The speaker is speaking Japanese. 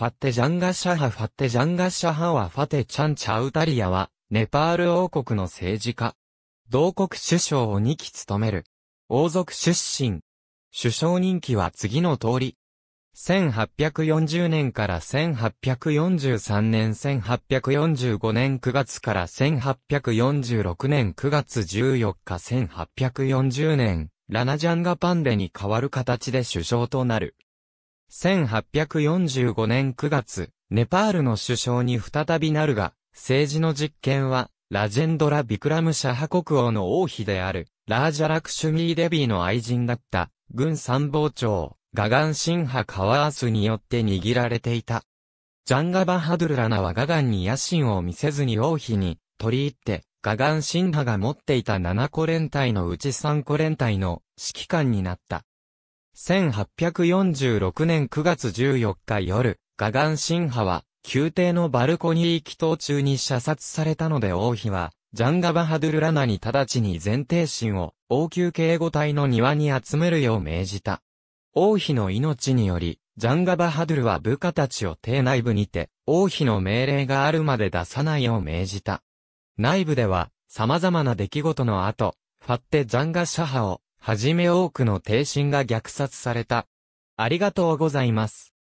ファッテジャンガシャハファッテジャンガシャハはファテチャンチャウタリアは、ネパール王国の政治家。同国首相を2期務める。王族出身。首相任期は次の通り。1840年から1843年1845年9月から1846年9月14日1840年、ラナジャンガパンデに代わる形で首相となる。1845年9月、ネパールの首相に再びなるが、政治の実権は、ラジェンドラ・ビクラム・シャハ国王の王妃である、ラージャラクシュミー・デビーの愛人だった、軍参謀長、ガガン・シンハ・カワースによって握られていた。ジャンガ・バハドゥルラナはガガンに野心を見せずに王妃に取り入って、ガガン・シンハが持っていた7個連隊のうち3個連隊の指揮官になった。1846年9月14日夜、ガガン神派は、宮廷のバルコニー祈祷中に射殺されたので王妃は、ジャンガバハドゥルラナに直ちに前提心を王宮警護隊の庭に集めるよう命じた。王妃の命により、ジャンガバハドゥルは部下たちを邸内部にて、王妃の命令があるまで出さないよう命じた。内部では、様々な出来事の後、ファッテ・ジャンガ・シャハを、はじめ多くの帝神が虐殺された。ありがとうございます。